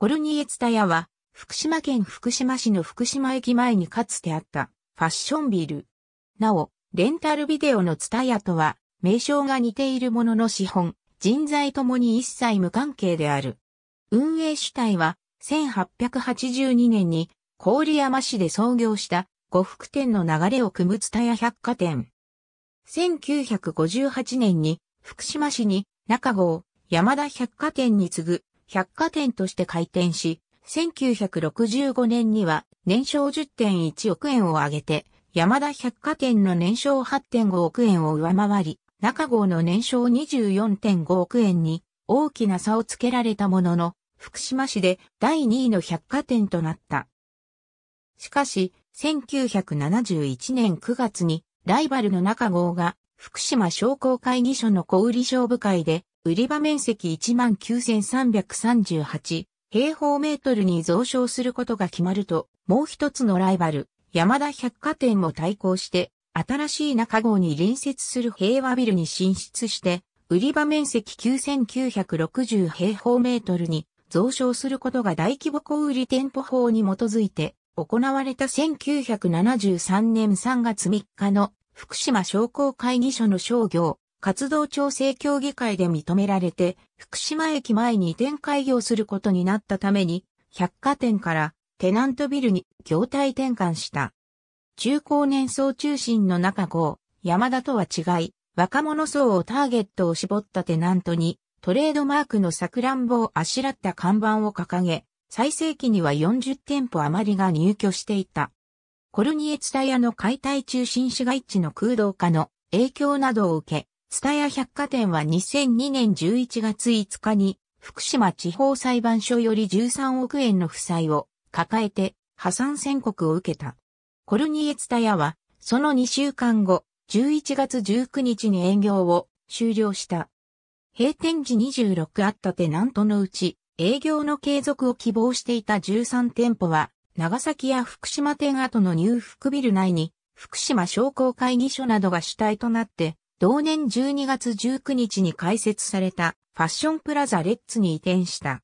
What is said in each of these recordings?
ゴルニエツタヤは、福島県福島市の福島駅前にかつてあったファッションビル。なお、レンタルビデオのツタヤとは、名称が似ているものの資本、人材ともに一切無関係である。運営主体は、1882年に郡山市で創業した呉服店の流れを組むツタヤ百貨店。1958年に福島市に中郷山田百貨店に次ぐ百貨店として開店し、1965年には年商10.1億円を上げて、山田百貨店の年商8.5億円を上回り、中郷の年商24.5億円に大きな差をつけられたものの、福島市で第2位の百貨店となった。しかし、1971年9月にライバルの中郷が福島商工会議所の小売商部会で売り場面積19,338平方メートルに増床することが決まると、もう一つのライバル、山田百貨店も対抗して、新しい中郷に隣接する平和ビルに進出して、売り場面積9960平方メートルに増床することが大規模小売店舗法に基づいて行われた1973年3月3日の福島商工会議所の商業活動調整協議会で認められて、福島駅前に移転開業することになったために、百貨店からテナントビルに業態転換した。中高年層中心の中郷、山田とは違い、若者層をターゲットを絞ったテナントに、トレードマークの桜んぼをあしらった看板を掲げ、最盛期には40店舗余りが入居していた。コルニエツタヤの解体中心市街地の空洞化の影響などを受け、スタヤ百貨店は2002年11月5日に福島地方裁判所より13億円の負債を抱えて破産宣告を受けた。コルニエツタヤはその2週間後11月19日に営業を終了した。閉店時26あったテナントのうち営業の継続を希望していた13店舗は長崎や福島店跡の入福ビル内に福島商工会議所などが主体となって同年12月19日に開設されたファッションプラザレッツに移転した。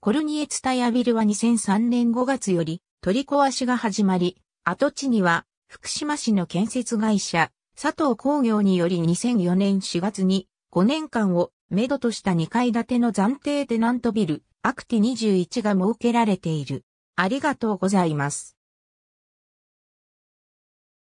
コルニエツタヤビルは2003年5月より取り壊しが始まり、跡地には福島市の建設会社佐藤工業により2004年4月に5年間をめどとした2階建ての暫定テナントビルアクティ21が設けられている。ありがとうございます。